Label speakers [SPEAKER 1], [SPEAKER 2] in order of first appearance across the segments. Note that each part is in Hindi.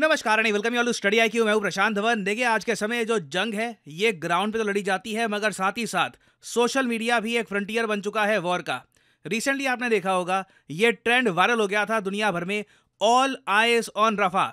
[SPEAKER 1] नमस्कार and welcome you study I Q मैं हूँ प्रशांत धवन देखिए आज के समय जो जंग है ये ग्राउंड पे तो लड़ी जाती है मगर साथ ही साथ सोशल मीडिया भी एक फ्रंटियर बन चुका है वॉर का रिसेंटली आपने देखा होगा ये ट्रेंड वायरल हो गया था दुनिया भर में all eyes on Rafah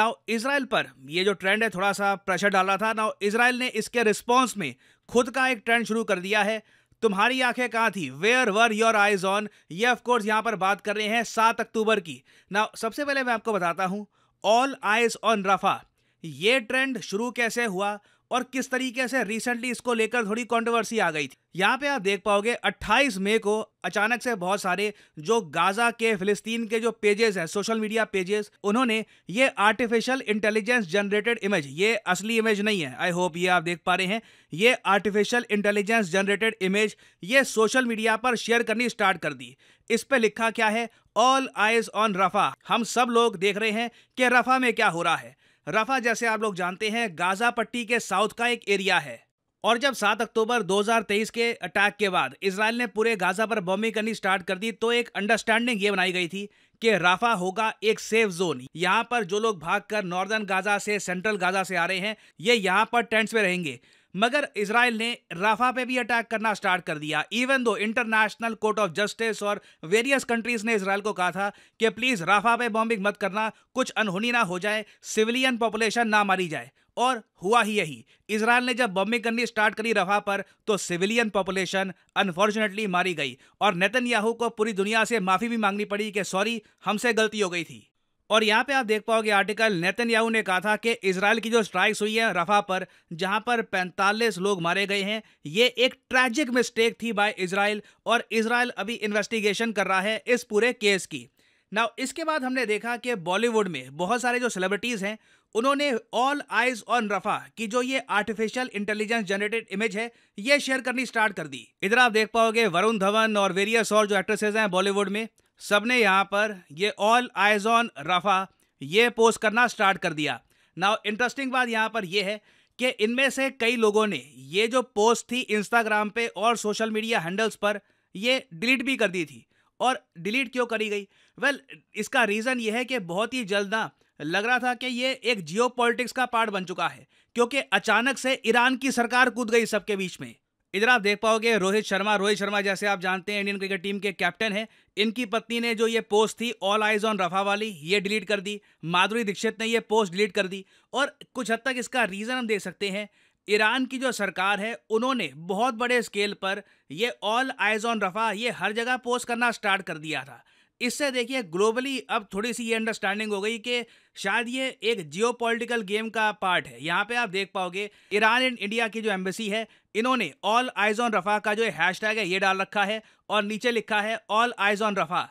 [SPEAKER 1] now Israel पर ये जो ट्रेंड है थोड़ा सा प्रेशर डाल रहा था नाउ इसराइल ने इसके रिस्पॉन्स में खुद का एक ट्रेंड शुरू कर दिया है तुम्हारी आंखें कहाँ थी where were your eyes on ये ऑफकोर्स यहाँ पर बात कर रहे हैं सात अक्टूबर की ना सबसे पहले मैं आपको बताता हूँ ऑल आइज ऑन रफा ये ट्रेंड शुरू कैसे हुआ और किस तरीके से रिसेंटली इसको लेकर थोड़ी कंट्रोवर्सी आ गई थी यहाँ पे आप देख पाओगे 28 मई को अचानक से बहुत सारे जो गाजा के फिलिस्तीन के जो पेजेस हैं सोशल मीडिया पेजेस उन्होंने ये आर्टिफिशियल इंटेलिजेंस जनरेटेड इमेज ये असली इमेज नहीं है आई होप ये आप देख पा रहे हैं ये आर्टिफिशियल इंटेलिजेंस जनरेटेड इमेज ये सोशल मीडिया पर शेयर करनी स्टार्ट कर दी इस पर लिखा क्या है ऑल आइज ऑन रफा हम सब लोग देख रहे हैं कि रफा में क्या हो रहा है रफा जैसे आप लोग जानते हैं गाजा पट्टी के साउथ का एक एरिया है और जब 7 अक्टूबर 2023 के अटैक के बाद इसराइल ने पूरे गाजा पर बॉम्बिंग करनी स्टार्ट कर दी तो एक अंडरस्टैंडिंग ये बनाई गई थी कि राफा होगा एक सेफ जोन यहाँ पर जो लोग भागकर नॉर्दर्न गाजा से सेंट्रल गाजा से आ रहे हैं ये यहाँ पर टेंट्स में रहेंगे मगर इसराइल ने राफा पे भी अटैक करना स्टार्ट कर दिया इवन दो इंटरनेशनल कोर्ट ऑफ जस्टिस और वेरियस कंट्रीज ने इसराइल को कहा था कि प्लीज़ राफा पे बॉम्बिंग मत करना कुछ अनहोनी ना हो जाए सिविलियन पॉपुलेशन ना मारी जाए और हुआ ही यही इसराइल ने जब बॉम्बिंग करनी स्टार्ट करी रफा पर तो सिविलियन पॉपुलेशन अनफॉर्चुनेटली मारी गई और नेतन्याहू को पूरी दुनिया से माफ़ी भी मांगनी पड़ी कि सॉरी हमसे गलती हो गई थी और यहाँ पे आप देख पाओगे आर्टिकल नेतन याहू ने कहा था कि इसराइल की जो स्ट्राइक्स हुई है रफा पर जहाँ पर 45 लोग मारे गए हैं ये एक ट्रैजिक मिस्टेक थी बाय इसराइल और इसराइल अभी इन्वेस्टिगेशन कर रहा है इस पूरे केस की ना इसके बाद हमने देखा कि बॉलीवुड में बहुत सारे जो सेलिब्रिटीज़ हैं उन्होंने ऑल आइज ऑन रफा की जो ये आर्टिफिशियल इंटेलिजेंस जनरेटेड इमेज है ये शेयर करनी स्टार्ट कर दी इधर आप देख पाओगे वरुण धवन और वेरियस और जो एक्ट्रेसेज हैं बॉलीवुड में सबने यहाँ पर ये ऑल आइज ऑन रफा ये पोस्ट करना स्टार्ट कर दिया नाउ इंटरेस्टिंग बात यहाँ पर यह है कि इनमें से कई लोगों ने ये जो पोस्ट थी इंस्टाग्राम पे और सोशल मीडिया हैंडल्स पर ये डिलीट भी कर दी थी और डिलीट क्यों करी गई वेल well, इसका रीज़न ये है कि बहुत ही जल्द ना लग रहा था कि ये एक जियो का पार्ट बन चुका है क्योंकि अचानक से ईरान की सरकार कूद गई सबके बीच में इधर आप देख पाओगे रोहित शर्मा रोहित शर्मा जैसे आप जानते हैं इंडियन क्रिकेट टीम के कैप्टन हैं इनकी पत्नी ने जो ये पोस्ट थी ऑल आइज ऑन रफा वाली ये डिलीट कर दी माधुरी दीक्षित ने ये पोस्ट डिलीट कर दी और कुछ हद तक इसका रीज़न हम देख सकते हैं ईरान की जो सरकार है उन्होंने बहुत बड़े स्केल पर यह ऑल आइज ऑन रफा ये हर जगह पोस्ट करना स्टार्ट कर दिया था इससे देखिए ग्लोबली अब थोड़ी सी ये अंडरस्टैंडिंग हो गई कि शायद ये एक जियो गेम का पार्ट है यहाँ पे आप देख पाओगे ईरान एंड इंडिया की जो एम्बेसी है इन्होंने ऑल आइज ऑन रफा का जो हैश टैग है ये डाल रखा है और नीचे लिखा है ऑल आइज ऑन रफा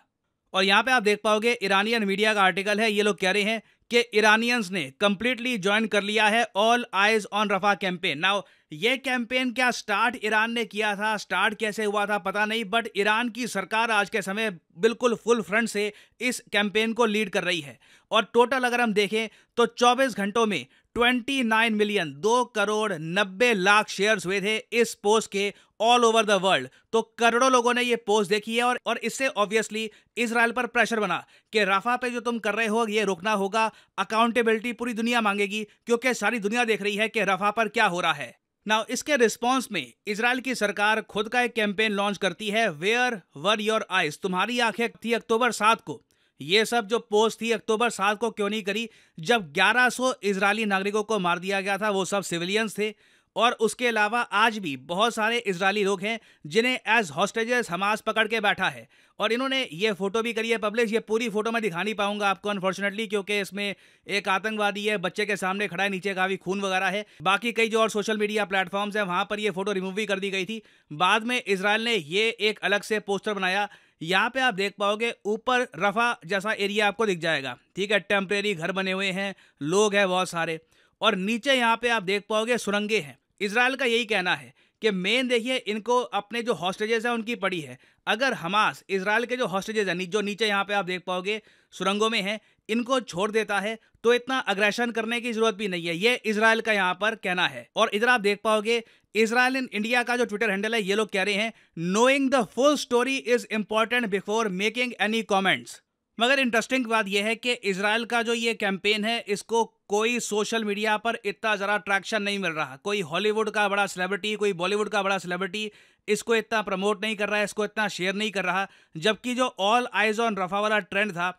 [SPEAKER 1] और यहाँ पे आप देख पाओगे ईरानियन मीडिया का आर्टिकल है ये लोग कह रहे हैं कि ईरानियंस ने कंप्लीटली ज्वाइन कर लिया है all eyes on Rafah campaign now ये कैंपेन क्या स्टार्ट ईरान ने किया था स्टार्ट कैसे हुआ था पता नहीं बट ईरान की सरकार आज के समय बिल्कुल फुल फ्रंट से इस कैंपेन को लीड कर रही है और टोटल अगर हम देखें तो 24 घंटों में 29 मिलियन दो करोड़ नब्बे लाख शेयर्स हुए थे इस पोस्ट के ऑल ओवर द वर्ल्ड तो करोड़ों लोगों ने ये पोस्ट देखी है और और इससे ऑब्वियसली इसराइल पर प्रेशर बना कि राफा पे जो तुम कर रहे हो ये रोकना होगा अकाउंटेबिलिटी पूरी दुनिया मांगेगी क्योंकि सारी दुनिया देख रही है कि राफा पर क्या हो रहा है नाउ इसके रिस्पांस में इसराइल की सरकार खुद का एक कैंपेन लॉन्च करती है वेयर वर योर आइज तुम्हारी आंखें थी अक्टूबर सात को ये सब जो पोस्ट थी अक्टूबर सात को क्यों नहीं करी जब 1100 इसराइली नागरिकों को मार दिया गया था वो सब सिविलियंस थे और उसके अलावा आज भी बहुत सारे इसराइली लोग हैं जिन्हें एज हॉस्टेजेस हमास पकड़ के बैठा है और इन्होंने ये फोटो भी करी है पब्लिश ये पूरी फोटो मैं दिखा नहीं पाऊंगा आपको अनफॉर्चुनेटली क्योंकि इसमें एक आतंकवादी है बच्चे के सामने खड़ा है नीचे काफ़ी खून वगैरह है बाकी कई जो और सोशल मीडिया प्लेटफॉर्म्स हैं वहाँ पर यह फोटो रिमूव भी कर दी गई थी बाद में इसराइल ने ये एक अलग से पोस्टर बनाया यहाँ पे आप देख पाओगे ऊपर रफा जैसा एरिया आपको दिख जाएगा ठीक है टेम्परेरी घर बने हुए हैं लोग हैं बहुत सारे और नीचे यहाँ पे आप देख पाओगे सुरंगे हैं इसराइल का यही कहना है कि मेन देखिए इनको अपने जो हॉस्टेजेस हैं उनकी पड़ी है अगर हमास इसराइल के जो हॉस्टेजेस हैं जो नीचे यहाँ पे आप देख पाओगे सुरंगों में हैं इनको छोड़ देता है तो इतना अग्रेशन करने की जरूरत भी नहीं है ये इसराइल का यहाँ पर कहना है और इधर आप देख पाओगे इसराइल इन इंडिया का जो ट्विटर हैंडल है ये लोग कह रहे हैं knowing the full story is important before making any comments मगर इंटरेस्टिंग बात यह है कि इसराइल का जो ये कैंपेन है इसको कोई सोशल मीडिया पर इतना ज़रा ट्रैक्शन नहीं मिल रहा कोई हॉलीवुड का बड़ा सेलिब्रिटी कोई बॉलीवुड का बड़ा सेलिब्रिटी इसको इतना प्रमोट नहीं कर रहा है इसको इतना शेयर नहीं कर रहा जबकि जो ऑल आइज ऑन रफा वाला ट्रेंड था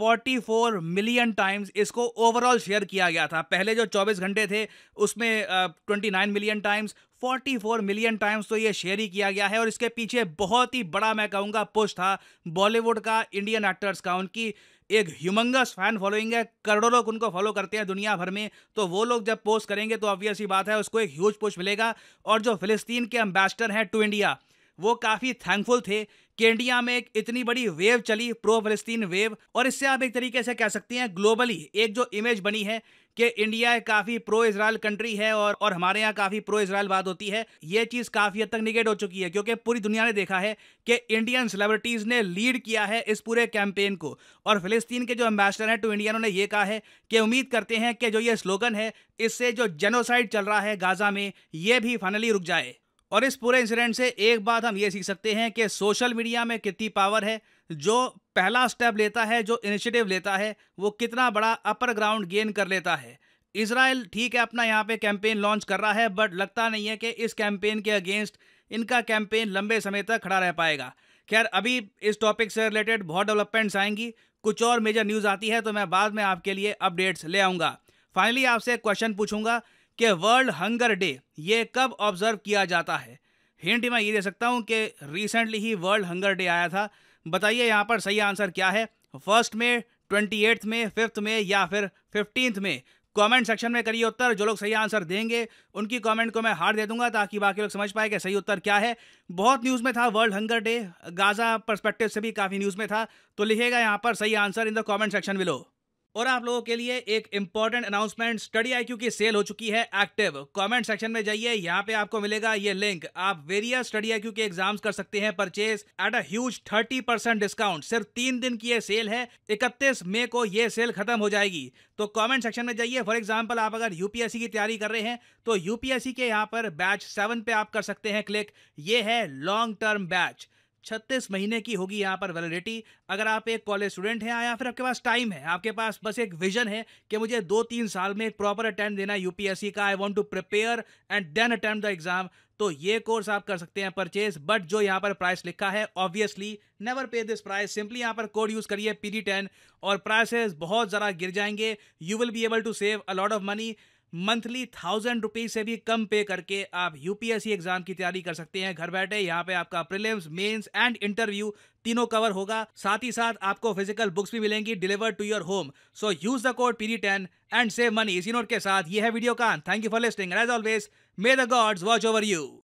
[SPEAKER 1] 44 मिलियन टाइम्स इसको ओवरऑल शेयर किया गया था पहले जो 24 घंटे थे उसमें 29 मिलियन टाइम्स 44 मिलियन टाइम्स तो ये शेयर ही किया गया है और इसके पीछे बहुत ही बड़ा मैं कहूँगा पुश था बॉलीवुड का इंडियन एक्टर्स का उनकी एक ह्यूमंगस फैन फॉलोइंग है करोड़ों लोग उनको फॉलो करते हैं दुनिया भर में तो वो लोग जब पोस्ट करेंगे तो ऑब्वियस ही बात है उसको एक ह्यूज पुश मिलेगा और जो फिलिस्तीन के एम्बेसडर हैं टू इंडिया वो काफ़ी थैंकफुल थे कि इंडिया में एक इतनी बड़ी वेव चली प्रो फलस्तीन वेव और इससे आप एक तरीके से कह सकते हैं ग्लोबली एक जो इमेज बनी है कि इंडिया काफ़ी प्रो इसराइल कंट्री है और और हमारे यहाँ काफ़ी प्रो इसराइल बात होती है ये चीज़ काफ़ी हद तक निगेट हो चुकी है क्योंकि पूरी दुनिया ने देखा है कि इंडियन सेलिब्रिटीज़ ने लीड किया है इस पूरे कैंपेन को और फिलिस्तीन के जो एम्बेसडर हैं टू इंडिया उन्होंने ये कहा है कि उम्मीद करते हैं कि जो ये स्लोगन है इससे जो जेनोसाइड चल रहा है गाज़ा में ये भी फाइनली रुक जाए और इस पूरे इंसिडेंट से एक बात हम ये सीख सकते हैं कि सोशल मीडिया में कितनी पावर है जो पहला स्टेप लेता है जो इनिशिएटिव लेता है वो कितना बड़ा अपर ग्राउंड गेन कर लेता है इसराइल ठीक है अपना यहाँ पे कैंपेन लॉन्च कर रहा है बट लगता नहीं है कि इस कैंपेन के अगेंस्ट इनका कैंपेन लंबे समय तक खड़ा रह पाएगा खैर अभी इस टॉपिक से रिलेटेड बहुत डेवलपमेंट्स आएंगी कुछ और मेजर न्यूज़ आती है तो मैं बाद में आपके लिए अपडेट्स ले आऊँगा फाइनली आपसे क्वेश्चन पूछूंगा कि वर्ल्ड हंगर डे ये कब ऑब्जर्व किया जाता है हिंट मैं ये दे सकता हूँ कि रिसेंटली ही वर्ल्ड हंगर डे आया था बताइए यहाँ पर सही आंसर क्या है फर्स्ट में ट्वेंटी एट्थ में फिफ्थ में या फिर फिफ्टींथ में कमेंट सेक्शन में करिए उत्तर जो लोग सही आंसर देंगे उनकी कमेंट को मैं हार दे दूंगा ताकि बाकी लोग समझ पाए कि सही उत्तर क्या है बहुत न्यूज़ में था world hunger day Gaza perspective से भी काफ़ी न्यूज़ में था तो लिखेगा यहाँ पर सही answer in the comment section below और आप लोगों के लिए एक इंपॉर्टेंट अनाउंसमेंट स्टडी आई की सेल हो चुकी है एक्टिव कमेंट सेक्शन में जाइए यहाँ पे आपको मिलेगा ये लिंक आप वेरियस स्टडी आई के एग्जाम्स कर सकते हैं purchase at a huge thirty percent discount सिर्फ तीन दिन की ये सेल है इकतीस मई को ये सेल खत्म हो जाएगी तो कमेंट सेक्शन में जाइए फॉर एग्जाम्पल आप अगर यूपीएससी की तैयारी कर रहे हैं तो यूपीएससी के यहाँ पर बैच सेवन पे आप कर सकते हैं क्लिक ये है लॉन्ग टर्म बैच छत्तीस महीने की होगी यहाँ पर वैलिडिटी अगर आप एक कॉलेज स्टूडेंट हैं या फिर आपके पास टाइम है आपके पास बस एक विजन है कि मुझे दो तीन साल में एक प्रॉपर अटेंड देना है यूपीएससी का I want to prepare and then attempt the exam तो ये कोर्स आप कर सकते हैं परचेज बट जो यहाँ पर प्राइस लिखा है obviously never pay this price simply यहाँ पर कोड यूज़ करिए पी डी टेन और प्राइसेस बहुत ज़्यादा गिर जाएंगे you will be able to save a lot of money monthly thousand rupees से भी कम पे करके आप यूपीएससी एग्जाम की तैयारी कर सकते हैं घर बैठे यहाँ पे आपका प्रिलिम्स मेंस एंड इंटरव्यू तीनों कवर होगा साथ ही साथ आपको फिजिकल बुक्स भी मिलेंगी deliver to your home so use the code P D ten and save money इसी नोट के साथ ये है वीडियो का thank you for listening as always may the gods watch over you